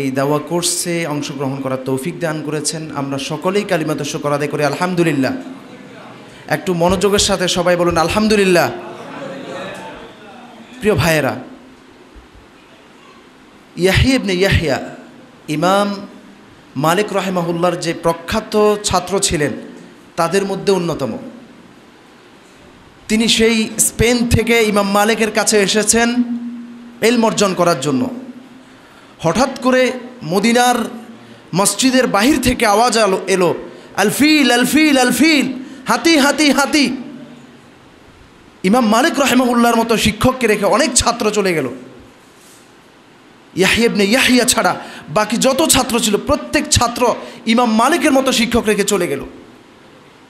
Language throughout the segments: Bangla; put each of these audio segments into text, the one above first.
এই দাওয়া কোর্সে অংশগ্রহণ করার তৌফিক দান করেছেন আমরা সকলেই কালিমাত শকর আদায় করি আলহামদুলিল্লাহ একটু মনোযোগের সাথে সবাই বলুন আলহামদুলিল্লাহ প্রিয় ভাইয়েরা ইয়াহিবনে ইয়াহিয়া ইমাম মালিক রহেমাহুল্লার যে প্রখ্যাত ছাত্র ছিলেন তাদের মধ্যে অন্যতম তিনি সেই স্পেন থেকে ইমাম মালিকের কাছে এসেছেন এলম অর্জন করার জন্য হঠাৎ করে মদিনার মসজিদের বাহির থেকে আওয়াজ আলো এলো আলফিল আলফিল আলফিল হাতি হাতি হাতি ইমাম মালিক রহেমউল্লার মতো শিক্ষককে রেখে অনেক ছাত্র চলে গেল নেই ইয়াহিয়া ছাড়া বাকি যত ছাত্র ছিল প্রত্যেক ছাত্র ইমাম মালিকের মতো শিক্ষক রেখে চলে গেল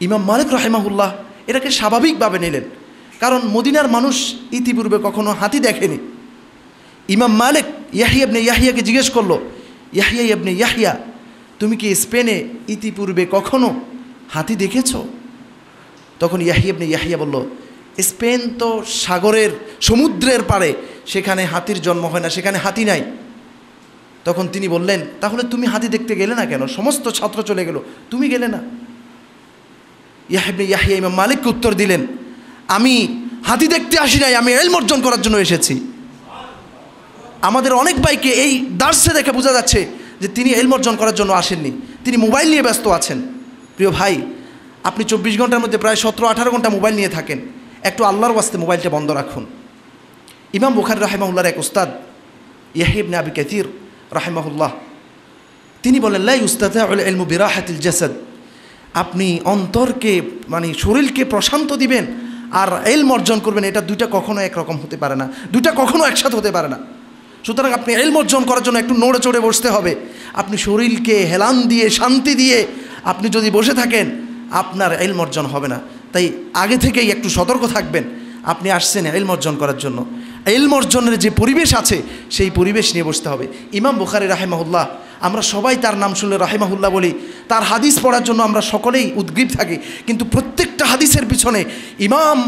ইমাম মালিক রহেমাহুল্লাহ এটাকে স্বাভাবিকভাবে নিলেন কারণ মদিনার মানুষ ইতিপূর্বে কখনো হাতি দেখেনি ইমাম মালিক ইয়াহিয়া আপনি ইয়াহিয়াকে জিজ্ঞেস করলো ইয়াহিয়া আপনি ইয়াহিয়া তুমি কি স্পেনে ইতিপূর্বে কখনো হাতি দেখেছ তখন ইয়াহিয়া আপনি ইয়াহিয়া বলল স্পেন তো সাগরের সমুদ্রের পারে সেখানে হাতির জন্ম হয় না সেখানে হাতি নাই তখন তিনি বললেন তাহলে তুমি হাতি দেখতে গেলে না কেন সমস্ত ছাত্র চলে গেল তুমি গেলে না ইয়াহিবনে ইয়াহিয়া ইমাম মালিককে উত্তর দিলেন আমি হাতি দেখতে আসি নাই আমি এলম অর্জন করার জন্য এসেছি আমাদের অনেক বাইকে এই দার্সে দেখে বোঝা যাচ্ছে যে তিনি এলম অর্জন করার জন্য আসেননি তিনি মোবাইল নিয়ে ব্যস্ত আছেন প্রিয় ভাই আপনি চব্বিশ ঘন্টার মধ্যে প্রায় সতেরো আঠারো ঘন্টা মোবাইল নিয়ে থাকেন একটু আল্লাহর ওয়াস্তে মোবাইলটা বন্ধ রাখুন ইমাম বুখার রাহেমাউল্লার এক উস্তাদ ইয়াহিব নাবি কাতির রাহেমাহুল্লাহ তিনি বলেন লাই উস্তাদ এলমু বিরাহাতিল জাসাদ আপনি অন্তরকে মানে শরীরকে প্রশান্ত দিবেন আর এলম অর্জন করবেন এটা দুইটা কখনো একরকম হতে পারে না দুইটা কখনো একসাথে হতে পারে না সুতরাং আপনি এলম অর্জন করার জন্য একটু নড়ে চড়ে বসতে হবে আপনি শরীরকে হেলান দিয়ে শান্তি দিয়ে আপনি যদি বসে থাকেন আপনার এলম অর্জন হবে না তাই আগে থেকেই একটু সতর্ক থাকবেন আপনি আসছেন এলম অর্জন করার জন্য এলম অর্জনের যে পরিবেশ আছে সেই পরিবেশ নিয়ে বসতে হবে ইমাম বুখারি রাহেমাহুল্লাহ আমরা সবাই তার নাম শুনলে রাহেমাহুল্লাহ বলি তার হাদিস পড়ার জন্য আমরা সকলেই উদ্গ্রীব থাকি কিন্তু প্রত্যেকটা হাদিসের পিছনে ইমাম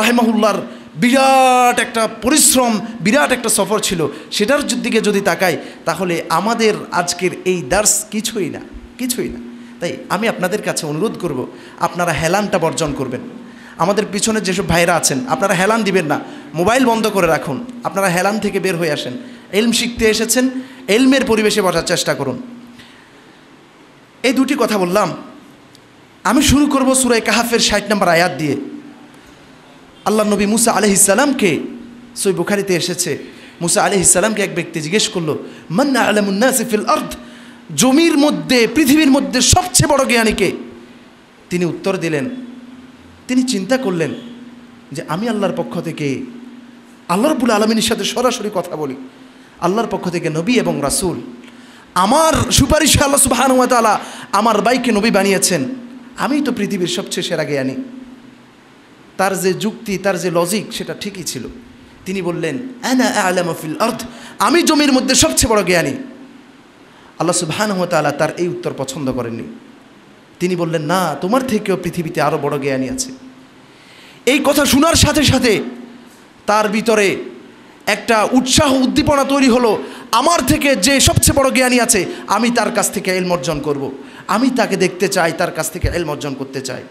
রাহেমাহুল্লার বিরাট একটা পরিশ্রম বিরাট একটা সফর ছিল সেটার দিকে যদি তাকাই তাহলে আমাদের আজকের এই দার্স কিছুই না কিছুই না তাই আমি আপনাদের কাছে অনুরোধ করব আপনারা হেলানটা বর্জন করবেন আমাদের পিছনে যেসব ভাইরা আছেন আপনারা হেলান দিবেন না মোবাইল বন্ধ করে রাখুন আপনারা হেলান থেকে বের হয়ে আসেন এলম শিখতে এসেছেন এলমের পরিবেশে বসার চেষ্টা করুন এই দুটি কথা বললাম আমি শুরু করব সুরায় কাহাফের ষাট নম্বর আয়াত দিয়ে আল্লাহ নবী মুসা আলহ ইসালামকে সই বুখারিতে এসেছে মুসা আলহ ইসালামকে এক ব্যক্তি জিজ্ঞেস করলো মান্না আলমুন্নাসিফিল অর্থ জমির মধ্যে পৃথিবীর মধ্যে সবচেয়ে বড় জ্ঞানীকে তিনি উত্তর দিলেন তিনি চিন্তা করলেন যে আমি আল্লাহর পক্ষ থেকে আল্লাহ রবুল আলমিনের সাথে সরাসরি কথা বলি আল্লাহর পক্ষ থেকে নবী এবং রাসুল আমার সুপারিশে আল্লাহ সুবাহানুয়া আমার বাইকে নবী বানিয়েছেন আমি তো পৃথিবীর সবচেয়ে সেরা জ্ঞানী তার যে যুক্তি তার যে লজিক সেটা ঠিকই ছিল তিনি বললেন অ্যানা আলামফিল অর্থ আমি জমির মধ্যে সবচেয়ে বড় জ্ঞানী আল্লাহ সুবাহানহতালা তার এই উত্তর পছন্দ করেননি তিনি বললেন না তোমার থেকেও পৃথিবীতে আরও বড় জ্ঞানী আছে এই কথা শোনার সাথে সাথে তার ভিতরে একটা উৎসাহ উদ্দীপনা তৈরি হলো আমার থেকে যে সবচেয়ে বড় জ্ঞানী আছে আমি তার কাছ থেকে এলমর্জন করব। আমি তাকে দেখতে চাই তার কাছ থেকে এলমর্জন করতে চাই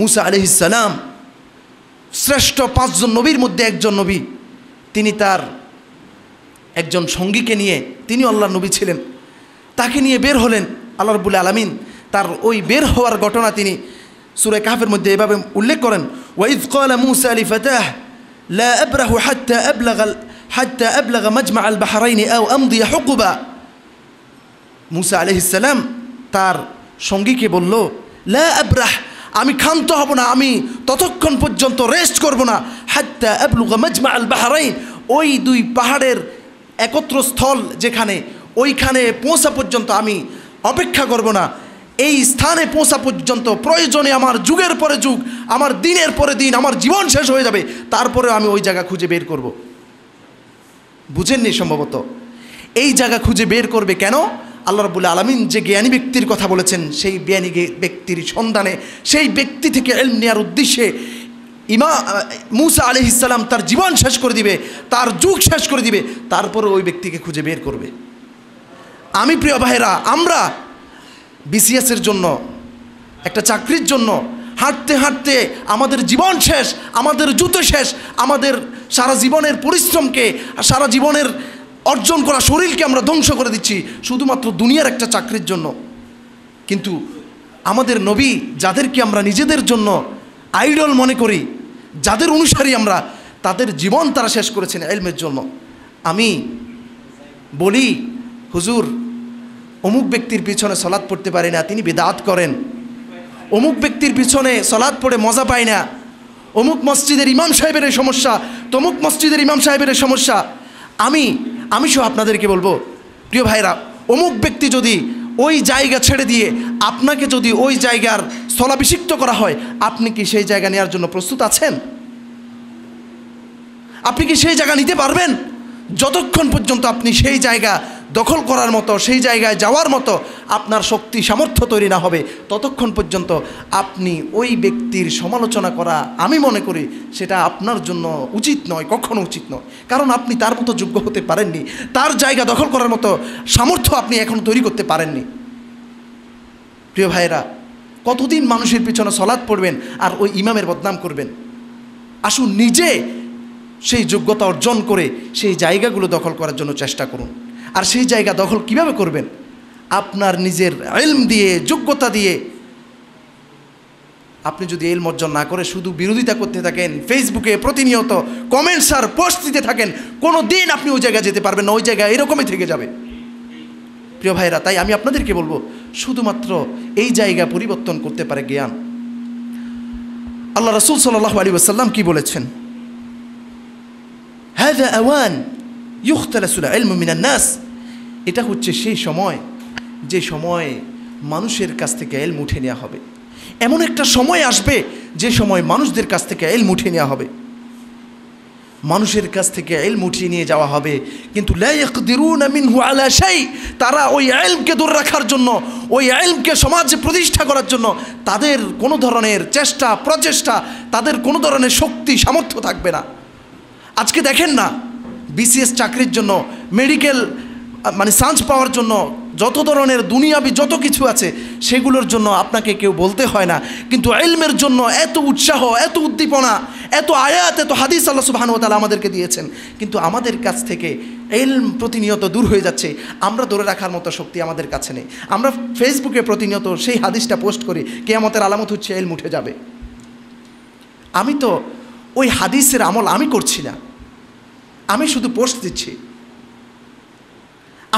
মুসা আলহিসাল্লাম শ্রেষ্ঠ পাঁচজন নবীর মধ্যে একজন নবী তিনি তার একজন সঙ্গীকে নিয়ে তিনি আল্লাহ নবী ছিলেন তাকে নিয়ে বের হলেন আল্লাহ রবুল আলমিন তার ওই বের হওয়ার ঘটনা তিনি সুরে কাহের মধ্যে এভাবে উল্লেখ করেন ওয়াইদ কলা মুসা আলী ফতাহ আল মুসা আলহিসাল্লাম তার সঙ্গীকে বলল লা আব্রাহ আমি ক্ষান্ত হব না আমি ততক্ষণ পর্যন্ত রেস্ট করব না হাত্তা আবলুগা মজমা আল বাহারাইন ওই দুই পাহাড়ের একত্র স্থল যেখানে ওইখানে পৌঁছা পর্যন্ত আমি অপেক্ষা করব না এই স্থানে পৌঁছা পর্যন্ত প্রয়োজনে আমার যুগের পরে যুগ আমার দিনের পরে দিন আমার জীবন শেষ হয়ে যাবে তারপরে আমি ওই জায়গা খুঁজে বের করব বুঝেননি সম্ভবত এই জায়গা খুঁজে বের করবে কেন আল্লাহ রবুল্লা আলমিন যে জ্ঞানী ব্যক্তির কথা বলেছেন সেই জ্ঞানী ব্যক্তির সন্ধানে সেই ব্যক্তি থেকে এলম নেয়ার উদ্দেশ্যে ইমা মুসা আলি ইসালাম তার জীবন শেষ করে দিবে তার যুগ শেষ করে দিবে তারপরে ওই ব্যক্তিকে খুঁজে বের করবে আমি প্রিয় ভাইরা আমরা বিসিএসের জন্য একটা চাকরির জন্য হাঁটতে হাঁটতে আমাদের জীবন শেষ আমাদের জুতো শেষ আমাদের সারা জীবনের পরিশ্রমকে সারা জীবনের অর্জন করা শরীরকে আমরা ধ্বংস করে দিচ্ছি শুধুমাত্র দুনিয়ার একটা চাকরির জন্য কিন্তু আমাদের নবী যাদেরকে আমরা নিজেদের জন্য আইডল মনে করি যাদের অনুসারী আমরা তাদের জীবন তারা শেষ করেছেন এলমের জন্য আমি বলি হুজুর অমুক ব্যক্তির পিছনে সলাদ পড়তে পারি না তিনি বেদাত করেন অমুক ব্যক্তির পিছনে সলাদ পড়ে মজা পায় না অমুক মসজিদের ইমাম সাহেবের সমস্যা তমুক মসজিদের ইমাম সাহেবের সমস্যা আমি আমি সব আপনাদেরকে বলবো প্রিয় ভাইরা অমুক ব্যক্তি যদি ওই জায়গা ছেড়ে দিয়ে আপনাকে যদি ওই জায়গার স্থলাভিষিক্ত করা হয় আপনি কি সেই জায়গা নেওয়ার জন্য প্রস্তুত আছেন আপনি কি সেই জায়গা নিতে পারবেন যতক্ষণ পর্যন্ত আপনি সেই জায়গা দখল করার মতো সেই জায়গায় যাওয়ার মতো আপনার শক্তি সামর্থ্য তৈরি না হবে ততক্ষণ পর্যন্ত আপনি ওই ব্যক্তির সমালোচনা করা আমি মনে করি সেটা আপনার জন্য উচিত নয় কখনো উচিত নয় কারণ আপনি তার মতো যোগ্য হতে পারেননি তার জায়গা দখল করার মতো সামর্থ্য আপনি এখন তৈরি করতে পারেননি প্রিয় ভাইয়েরা কতদিন মানুষের পিছনে সলাদ পড়বেন আর ওই ইমামের বদনাম করবেন আসুন নিজে সেই যোগ্যতা অর্জন করে সেই জায়গাগুলো দখল করার জন্য চেষ্টা করুন আর সেই জায়গা দখল কিভাবে করবেন আপনার নিজের এলম দিয়ে যোগ্যতা দিয়ে আপনি যদি এলম অর্জন না করে শুধু বিরোধিতা করতে থাকেন ফেসবুকে প্রতিনিয়ত কমেন্টস আর পোস্ট দিতে থাকেন কোনো দিন আপনি ওই জায়গায় যেতে পারবেন না ওই জায়গায় এরকমই থেকে যাবে প্রিয় ভাইরা তাই আমি আপনাদেরকে বলবো শুধুমাত্র এই জায়গা পরিবর্তন করতে পারে জ্ঞান আল্লাহ রসুল সাল্লাহ আলী আসাল্লাম কি বলেছেন হ্যাঁ আওয়ান ইউখতালাসুল এলম মিনান্নাস নাস এটা হচ্ছে সেই সময় যে সময়ে মানুষের কাছ থেকে এল মুঠে নেওয়া হবে এমন একটা সময় আসবে যে সময় মানুষদের কাছ থেকে এল মুঠে নেওয়া হবে মানুষের কাছ থেকে এল মুঠিয়ে নিয়ে যাওয়া হবে কিন্তু তারা ওই আইলকে দূর রাখার জন্য ওই আইলকে সমাজে প্রতিষ্ঠা করার জন্য তাদের কোনো ধরনের চেষ্টা প্রচেষ্টা তাদের কোনো ধরনের শক্তি সামর্থ্য থাকবে না আজকে দেখেন না বিসিএস চাকরির জন্য মেডিকেল মানে সাঁচ পাওয়ার জন্য যত ধরনের দুনিয়াবি যত কিছু আছে সেগুলোর জন্য আপনাকে কেউ বলতে হয় না কিন্তু এলমের জন্য এত উৎসাহ এত উদ্দীপনা এত আয়াত এত হাদিস আল্লাহ তালা আমাদেরকে দিয়েছেন কিন্তু আমাদের কাছ থেকে এলম প্রতিনিয়ত দূর হয়ে যাচ্ছে আমরা ধরে রাখার মতো শক্তি আমাদের কাছে নেই আমরা ফেসবুকে প্রতিনিয়ত সেই হাদিসটা পোস্ট করি কে আমাদের আলামত হচ্ছে এলম উঠে যাবে আমি তো ওই হাদিসের আমল আমি করছি না আমি শুধু পোস্ট দিচ্ছি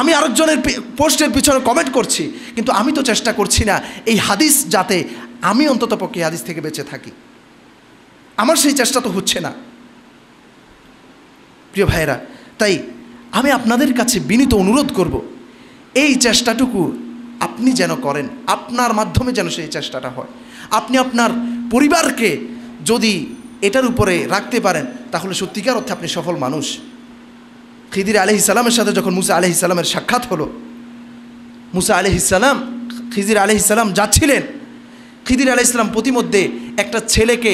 আমি আরেকজনের পোস্টের পিছনে কমেন্ট করছি কিন্তু আমি তো চেষ্টা করছি না এই হাদিস যাতে আমি অন্তত পক্ষে হাদিস থেকে বেঁচে থাকি আমার সেই চেষ্টা তো হচ্ছে না প্রিয় ভাইয়েরা তাই আমি আপনাদের কাছে বিনীত অনুরোধ করব এই চেষ্টাটুকু আপনি যেন করেন আপনার মাধ্যমে যেন সেই চেষ্টাটা হয় আপনি আপনার পরিবারকে যদি এটার উপরে রাখতে পারেন তাহলে সত্যিকার অর্থে আপনি সফল মানুষ খিদির আলহ ইসালামের সাথে যখন মুসা আলহ ইসালামের সাক্ষাৎ হলো মুসা আলহ ইসালাম খিজির আলহ ইসালাম যাচ্ছিলেন খিদির আলহ ইসলাম প্রতিমধ্যে একটা ছেলেকে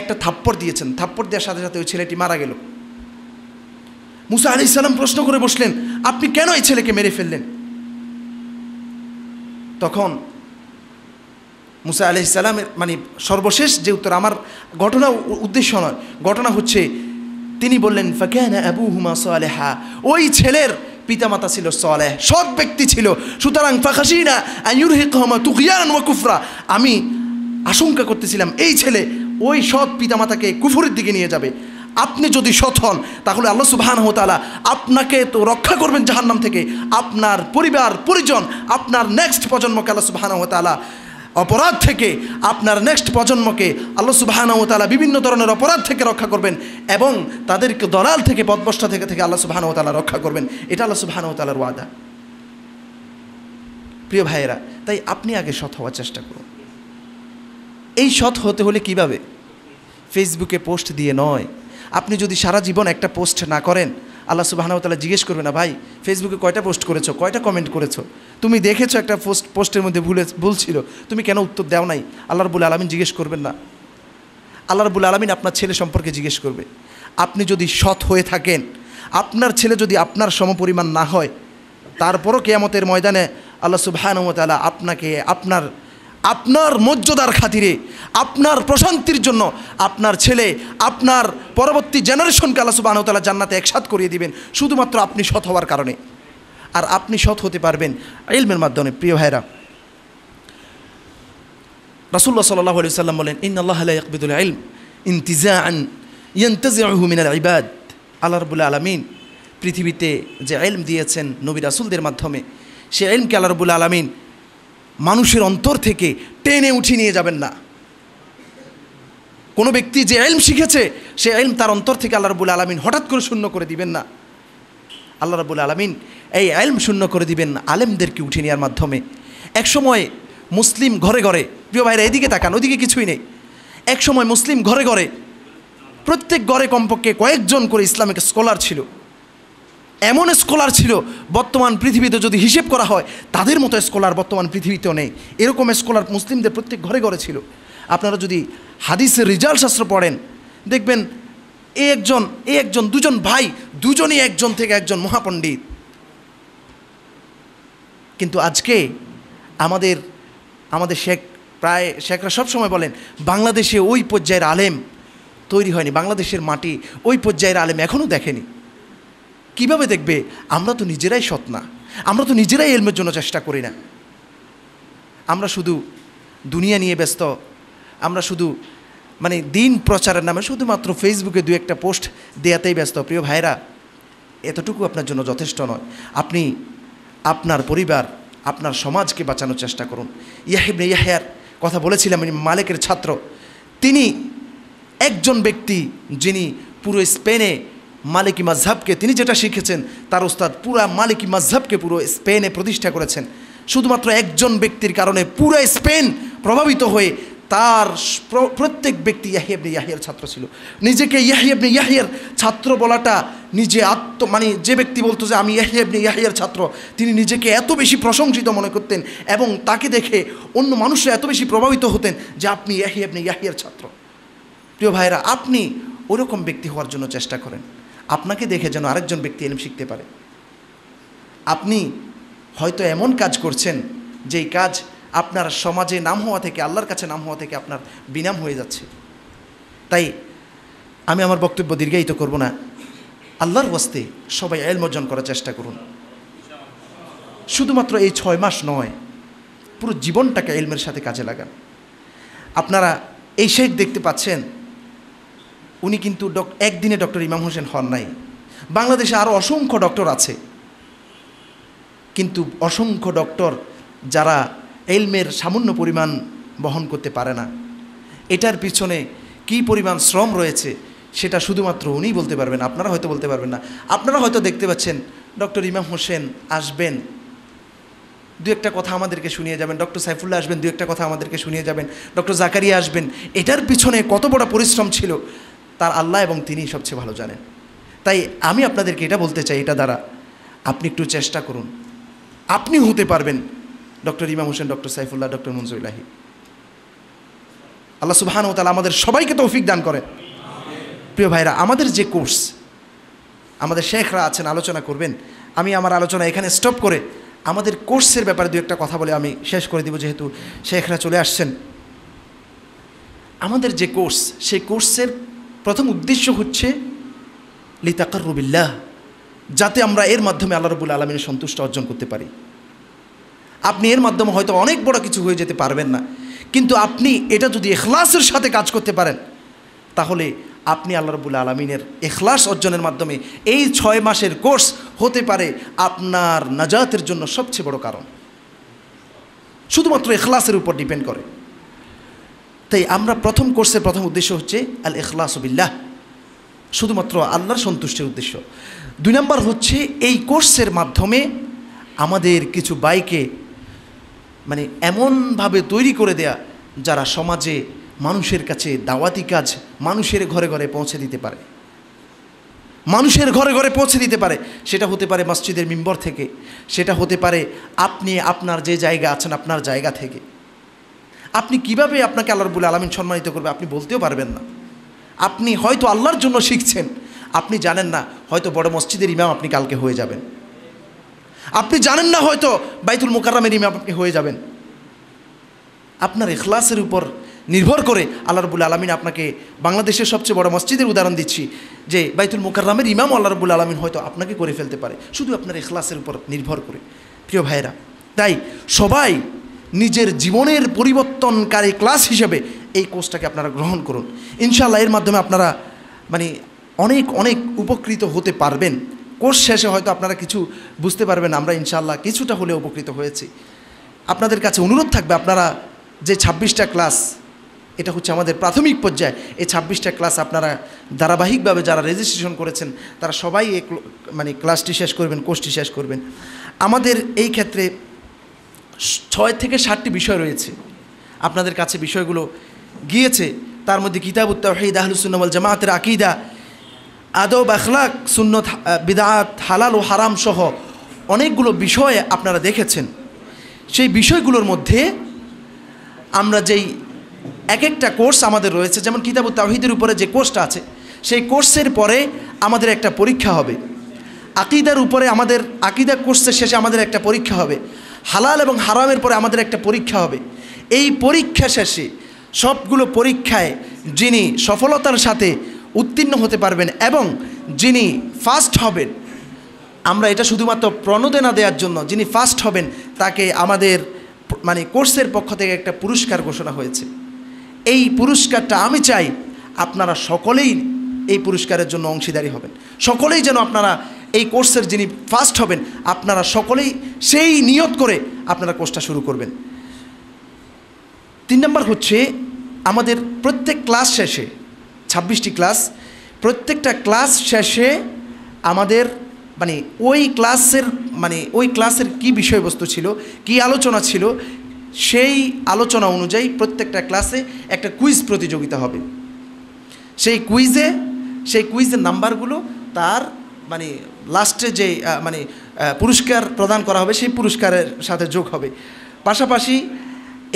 একটা থাপ্পড় দিয়েছেন থাপ্পড় দেওয়ার সাথে সাথে ওই ছেলেটি মারা গেল মুসা আলি ইসালাম প্রশ্ন করে বসলেন আপনি কেন এই ছেলেকে মেরে ফেললেন তখন মুসা আলি ইসালামের মানে সর্বশেষ যে উত্তর আমার ঘটনা উদ্দেশ্য নয় ঘটনা হচ্ছে তিনি বললেন ফাকানা আবু হুমা সালেহা ওই ছেলের পিতামাতা ছিল সলেহ সৎ ব্যক্তি ছিল সুতরাং ফাখাসিনা আয়ুর হমা তুকিয়ান ওয়া কুফরা আমি আশঙ্কা করতেছিলাম এই ছেলে ওই সৎ পিতামাতাকে কুফুরের দিকে নিয়ে যাবে আপনি যদি সৎ হন তাহলে আল্লাহ সুবাহান হতালা আপনাকে তো রক্ষা করবেন জাহান্নাম থেকে আপনার পরিবার পরিজন আপনার নেক্সট প্রজন্মকে আল্লাহ সুবাহান হতালা অপরাধ থেকে আপনার নেক্সট প্রজন্মকে আল্লাহ সুবাহানতালা বিভিন্ন ধরনের অপরাধ থেকে রক্ষা করবেন এবং তাদেরকে দলাল থেকে পদবষ্টা থেকে থেকে আল্লাহ সুবাহানতালা রক্ষা করবেন এটা আল্লাহ সুবাহানতালার ওয়াদা প্রিয় ভাইয়েরা তাই আপনি আগে সৎ হওয়ার চেষ্টা করুন এই সৎ হতে হলে কিভাবে ফেসবুকে পোস্ট দিয়ে নয় আপনি যদি সারা জীবন একটা পোস্ট না করেন আল্লাহ সুবাহানাওতালা জিজ্ঞেস করবে না ভাই ফেসবুকে কয়টা পোস্ট করেছো কয়টা কমেন্ট করেছো তুমি দেখেছো একটা পোস্ট পোস্টের মধ্যে ভুলে ভুল তুমি কেন উত্তর দেও নাই আল্লাহর বুল আলমিন জিজ্ঞেস করবেন না আল্লাহর বুল আলমিন আপনার ছেলে সম্পর্কে জিজ্ঞেস করবে আপনি যদি সৎ হয়ে থাকেন আপনার ছেলে যদি আপনার সমপরিমাণ না হয় তারপরও কেয়ামতের ময়দানে আল্লাহ তালা আপনাকে আপনার আপনার মর্যাদার খাতিরে আপনার প্রশান্তির জন্য আপনার ছেলে আপনার পরবর্তী জেনারেশনকে আল্লাহ সুবাহতালা জান্নাতে একসাথ করিয়ে দিবেন শুধুমাত্র আপনি সৎ হওয়ার কারণে আর আপনি সৎ হতে পারবেন ইলমের মাধ্যমে প্রিয় ভাইরা রাসুল্লাহ সাল্লাহ আলু সাল্লাম বলেন ইন আল্লাহ ইকবিদুল আলম ইন্তিজা আন ইয়ন্তাজিয়াহু মিনাল ইবাদ আল্লাহ রবুল্লা আলমিন পৃথিবীতে যে আলম দিয়েছেন নবী রাসুলদের মাধ্যমে সে আলমকে আল্লাহ রবুল্লা আলমিন মানুষের অন্তর থেকে টেনে উঠিয়ে নিয়ে যাবেন না কোনো ব্যক্তি যে এলম শিখেছে সে এলম তার অন্তর থেকে আল্লাহ রবুল আলমিন হঠাৎ করে শূন্য করে দিবেন না আল্লাহ রবুল আলমিন এই এলম শূন্য করে দিবেন আলেমদেরকে উঠিয়ে নেওয়ার মাধ্যমে একসময় মুসলিম ঘরে ঘরে প্রিয় ভাইরা এদিকে তাকান ওদিকে কিছুই নেই একসময় মুসলিম ঘরে ঘরে প্রত্যেক ঘরে কমপক্ষে কয়েকজন করে ইসলামিক স্কলার ছিল এমন স্কলার ছিল বর্তমান পৃথিবীতে যদি হিসেব করা হয় তাদের মতো স্কলার বর্তমান পৃথিবীতেও নেই এরকম স্কলার মুসলিমদের প্রত্যেক ঘরে ঘরে ছিল আপনারা যদি হাদিসের রিজাল্ট শাস্ত্র পড়েন দেখবেন এ একজন এ একজন দুজন ভাই দুজনই একজন থেকে একজন মহাপণ্ডিত কিন্তু আজকে আমাদের আমাদের শেখ প্রায় শেখরা সবসময় বলেন বাংলাদেশে ওই পর্যায়ের আলেম তৈরি হয়নি বাংলাদেশের মাটি ওই পর্যায়ের আলেম এখনও দেখেনি কিভাবে দেখবে আমরা তো নিজেরাই সৎ না আমরা তো নিজেরাই এলমের জন্য চেষ্টা করি না আমরা শুধু দুনিয়া নিয়ে ব্যস্ত আমরা শুধু মানে দিন প্রচারের নামে শুধুমাত্র ফেসবুকে দু একটা পোস্ট দেয়াতেই ব্যস্ত প্রিয় ভাইরা এতটুকু আপনার জন্য যথেষ্ট নয় আপনি আপনার পরিবার আপনার সমাজকে বাঁচানোর চেষ্টা করুন ইয়াহিবনে ইয়াহিয়ার কথা বলেছিলাম মালিকের ছাত্র তিনি একজন ব্যক্তি যিনি পুরো স্পেনে মালিকী মাঝহাবকে তিনি যেটা শিখেছেন তার ওস্তাদ পুরা মালিকী মাঝহাবকে পুরো স্পেনে প্রতিষ্ঠা করেছেন শুধুমাত্র একজন ব্যক্তির কারণে পুরো স্পেন প্রভাবিত হয়ে তার প্রত্যেক ব্যক্তি ইয়াহিয়াবনে ইয়াহিয়ার ছাত্র ছিল নিজেকে ইয়াহিয়াবনে ইয়াহিয়ার ছাত্র বলাটা নিজে আত্ম মানে যে ব্যক্তি বলতো যে আমি ইয়াহিয়াবনে ইয়াহিয়ার ছাত্র তিনি নিজেকে এত বেশি প্রশংসিত মনে করতেন এবং তাকে দেখে অন্য মানুষরা এত বেশি প্রভাবিত হতেন যে আপনি ইয়াহিয়াবনে ইয়াহিয়ার ছাত্র প্রিয় ভাইরা আপনি ওরকম ব্যক্তি হওয়ার জন্য চেষ্টা করেন আপনাকে দেখে যেন আরেকজন ব্যক্তি এলিম শিখতে পারে আপনি হয়তো এমন কাজ করছেন যেই কাজ আপনার সমাজে নাম হওয়া থেকে আল্লাহর কাছে নাম হওয়া থেকে আপনার বিনাম হয়ে যাচ্ছে তাই আমি আমার বক্তব্য দীর্ঘায়িত করব না আল্লাহর ওয়াস্তে সবাই এলম অর্জন করার চেষ্টা করুন শুধুমাত্র এই ছয় মাস নয় পুরো জীবনটাকে এলমের সাথে কাজে লাগান আপনারা এই শেখ দেখতে পাচ্ছেন উনি কিন্তু একদিনে ডক্টর ইমাম হোসেন হন নাই বাংলাদেশে আরও অসংখ্য ডক্টর আছে কিন্তু অসংখ্য ডক্টর যারা এলমের সামান্য পরিমাণ বহন করতে পারে না এটার পিছনে কি পরিমাণ শ্রম রয়েছে সেটা শুধুমাত্র উনিই বলতে পারবেন আপনারা হয়তো বলতে পারবেন না আপনারা হয়তো দেখতে পাচ্ছেন ডক্টর ইমাম হোসেন আসবেন দু একটা কথা আমাদেরকে শুনিয়ে যাবেন ডক্টর সাইফুল্লাহ আসবেন দু একটা কথা আমাদেরকে শুনিয়ে যাবেন ডক্টর জাকারিয়া আসবেন এটার পিছনে কত বড় পরিশ্রম ছিল তার আল্লাহ এবং তিনি সবচেয়ে ভালো জানেন তাই আমি আপনাদেরকে এটা বলতে চাই এটা দ্বারা আপনি একটু চেষ্টা করুন আপনি হতে পারবেন doctor Imam Hossain doctor Saifullah doctor Manzurullahi আল্লাহ সুবাহান ও তালা আমাদের সবাইকে তৌফিক দান করেন প্রিয় ভাইরা আমাদের যে কোর্স আমাদের শেখরা আছেন আলোচনা করবেন আমি আমার আলোচনা এখানে স্টপ করে আমাদের কোর্সের ব্যাপারে দু একটা কথা বলে আমি শেষ করে দিব যেহেতু শেখরা চলে আসছেন আমাদের যে কোর্স সেই কোর্সের প্রথম উদ্দেশ্য হচ্ছে লিতাকার রবিল্লাহ যাতে আমরা এর মাধ্যমে আল্লাহ রবুল আলমিনের সন্তুষ্ট অর্জন করতে পারি আপনি এর মাধ্যমে হয়তো অনেক বড় কিছু হয়ে যেতে পারবেন না কিন্তু আপনি এটা যদি এখলাসের সাথে কাজ করতে পারেন তাহলে আপনি আল্লাহ রবুল আলমিনের এখলাস অর্জনের মাধ্যমে এই ছয় মাসের কোর্স হতে পারে আপনার নাজাতের জন্য সবচেয়ে বড় কারণ শুধুমাত্র এখলাসের উপর ডিপেন্ড করে তাই আমরা প্রথম কোর্সের প্রথম উদ্দেশ্য হচ্ছে আল এখলাসবিল্লাহ শুধুমাত্র আল্লাহর সন্তুষ্টির উদ্দেশ্য দুই নম্বর হচ্ছে এই কোর্সের মাধ্যমে আমাদের কিছু বাইকে মানে এমনভাবে তৈরি করে দেয়া যারা সমাজে মানুষের কাছে দাওয়াতি কাজ মানুষের ঘরে ঘরে পৌঁছে দিতে পারে মানুষের ঘরে ঘরে পৌঁছে দিতে পারে সেটা হতে পারে মসজিদের মিম্বর থেকে সেটা হতে পারে আপনি আপনার যে জায়গা আছেন আপনার জায়গা থেকে আপনি কিভাবে আপনাকে আল্লাহর বলে আলামিন সম্মানিত করবে আপনি বলতেও পারবেন না আপনি হয়তো আল্লাহর জন্য শিখছেন আপনি জানেন না হয়তো বড় মসজিদের ইমাম আপনি কালকে হয়ে যাবেন আপনি জানেন না হয়তো বাইতুল মোকারামের ইমাম আপনি হয়ে যাবেন আপনার এখলাসের উপর নির্ভর করে আল্লাহ রবুল আলমিন আপনাকে বাংলাদেশের সবচেয়ে বড় মসজিদের উদাহরণ দিচ্ছি যে বাইতুল মোকাররামের ইমাম আল্লাহ রবুল আলমিন হয়তো আপনাকে করে ফেলতে পারে শুধু আপনার এখলাসের উপর নির্ভর করে প্রিয় ভাইরা তাই সবাই নিজের জীবনের পরিবর্তনকারী ক্লাস হিসেবে এই কোর্সটাকে আপনারা গ্রহণ করুন ইনশাল্লাহ এর মাধ্যমে আপনারা মানে অনেক অনেক উপকৃত হতে পারবেন কোর্স শেষে হয়তো আপনারা কিছু বুঝতে পারবেন আমরা ইনশাল্লাহ কিছুটা হলে উপকৃত হয়েছি আপনাদের কাছে অনুরোধ থাকবে আপনারা যে ছাব্বিশটা ক্লাস এটা হচ্ছে আমাদের প্রাথমিক পর্যায়ে এই ছাব্বিশটা ক্লাস আপনারা ধারাবাহিকভাবে যারা রেজিস্ট্রেশন করেছেন তারা সবাই মানে ক্লাসটি শেষ করবেন কোর্সটি শেষ করবেন আমাদের এই ক্ষেত্রে ছয় থেকে ষাটটি বিষয় রয়েছে আপনাদের কাছে বিষয়গুলো গিয়েছে তার মধ্যে কিতাব উত্তাহিদ আহলুসুন্নবল জামাতের আকিদা আদব আখলাক সুন্নত বিদাত হালাল ও হারাম সহ অনেকগুলো বিষয়ে আপনারা দেখেছেন সেই বিষয়গুলোর মধ্যে আমরা যেই এক একটা কোর্স আমাদের রয়েছে যেমন কিতাব তাহিদের উপরে যে কোর্সটা আছে সেই কোর্সের পরে আমাদের একটা পরীক্ষা হবে আকিদার উপরে আমাদের আকিদা কোর্সের শেষে আমাদের একটা পরীক্ষা হবে হালাল এবং হারামের পরে আমাদের একটা পরীক্ষা হবে এই পরীক্ষা শেষে সবগুলো পরীক্ষায় যিনি সফলতার সাথে উত্তীর্ণ হতে পারবেন এবং যিনি ফার্স্ট হবেন আমরা এটা শুধুমাত্র প্রণোদনা দেওয়ার জন্য যিনি ফার্স্ট হবেন তাকে আমাদের মানে কোর্সের পক্ষ থেকে একটা পুরস্কার ঘোষণা হয়েছে এই পুরস্কারটা আমি চাই আপনারা সকলেই এই পুরস্কারের জন্য অংশীদারি হবেন সকলেই যেন আপনারা এই কোর্সের যিনি ফার্স্ট হবেন আপনারা সকলেই সেই নিয়ত করে আপনারা কোর্সটা শুরু করবেন তিন নম্বর হচ্ছে আমাদের প্রত্যেক ক্লাস শেষে ছাব্বিশটি ক্লাস প্রত্যেকটা ক্লাস শেষে আমাদের মানে ওই ক্লাসের মানে ওই ক্লাসের কি বিষয়বস্তু ছিল কি আলোচনা ছিল সেই আলোচনা অনুযায়ী প্রত্যেকটা ক্লাসে একটা কুইজ প্রতিযোগিতা হবে সেই কুইজে সেই কুইজের নাম্বারগুলো তার মানে লাস্টে যে মানে পুরস্কার প্রদান করা হবে সেই পুরস্কারের সাথে যোগ হবে পাশাপাশি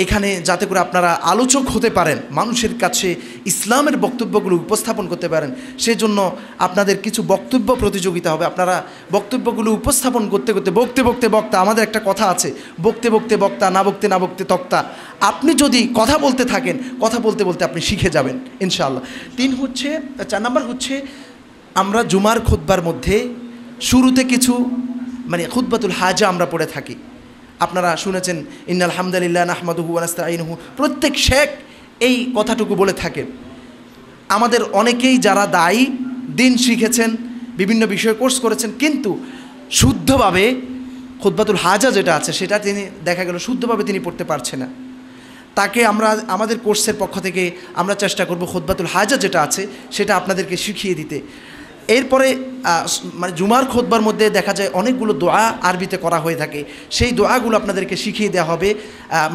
এখানে যাতে করে আপনারা আলোচক হতে পারেন মানুষের কাছে ইসলামের বক্তব্যগুলো উপস্থাপন করতে পারেন সেজন্য আপনাদের কিছু বক্তব্য প্রতিযোগিতা হবে আপনারা বক্তব্যগুলো উপস্থাপন করতে করতে বকতে বকতে বক্তা আমাদের একটা কথা আছে বকতে বকতে বক্তা না বকতে না বকতে তক্তা আপনি যদি কথা বলতে থাকেন কথা বলতে বলতে আপনি শিখে যাবেন ইনশাআল্লাহ তিন হচ্ছে চার নাম্বার হচ্ছে আমরা জুমার খোদ্বার মধ্যে শুরুতে কিছু মানে খুদ্বাতুল হাজা আমরা পড়ে থাকি আপনারা শুনেছেন ইন্নাল হামদালিল্লাহ আহমদহু আনাস্তাইনহু প্রত্যেক শেখ এই কথাটুকু বলে থাকে আমাদের অনেকেই যারা দায়ী দিন শিখেছেন বিভিন্ন বিষয়ে কোর্স করেছেন কিন্তু শুদ্ধভাবে খুদ্বাতুল হাজা যেটা আছে সেটা তিনি দেখা গেল শুদ্ধভাবে তিনি পড়তে পারছে না তাকে আমরা আমাদের কোর্সের পক্ষ থেকে আমরা চেষ্টা করব খুদ্বাতুল হাজা যেটা আছে সেটা আপনাদেরকে শিখিয়ে দিতে এরপরে মানে জুমার খোদবার মধ্যে দেখা যায় অনেকগুলো দোয়া আরবিতে করা হয়ে থাকে সেই দোয়াগুলো আপনাদেরকে শিখিয়ে দেওয়া হবে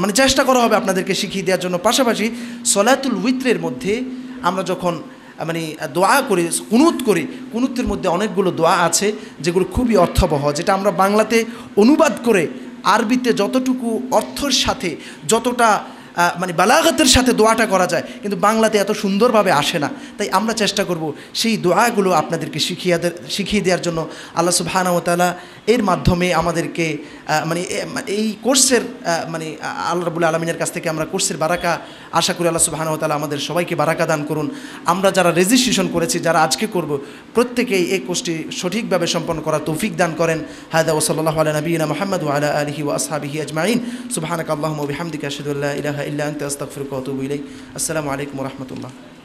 মানে চেষ্টা করা হবে আপনাদেরকে শিখিয়ে দেওয়ার জন্য পাশাপাশি সলাতুল উইত্রের মধ্যে আমরা যখন মানে দোয়া করি কুনুত করি কুনুতের মধ্যে অনেকগুলো দোয়া আছে যেগুলো খুবই অর্থবহ যেটা আমরা বাংলাতে অনুবাদ করে আরবিতে যতটুকু অর্থর সাথে যতটা মানে বালাগতের সাথে দোয়াটা করা যায় কিন্তু বাংলাতে এত সুন্দরভাবে আসে না তাই আমরা চেষ্টা করব সেই দোয়াগুলো আপনাদেরকে শিখিয়ে শিখিয়ে দেওয়ার জন্য আল্লাহ সুবাহানতালা এর মাধ্যমে আমাদেরকে মানে এই কোর্সের মানে আল্লাহ রবুল্লা আলমিনের কাছ থেকে আমরা কোর্সের বারাকা আশা করি আল্লাহ সুবাহানতালা আমাদের সবাইকে বারাকা দান করুন আমরা যারা রেজিস্ট্রেশন করেছি যারা আজকে করব প্রত্যেকেই এই কোর্সটি সঠিকভাবে সম্পন্ন করার তৌফিক দান করেন হায়দা ওসল্লাহ আলা নবীনা মোহাম্মদ আলা আলহি ওয়াসাবিহি আজমাইন সুবাহানক আল্লাহ বিহামদিকা আশদুল্লাহ ইলাহা إلا أنت أستغفرك وأتوب إليك السلام عليكم ورحمة الله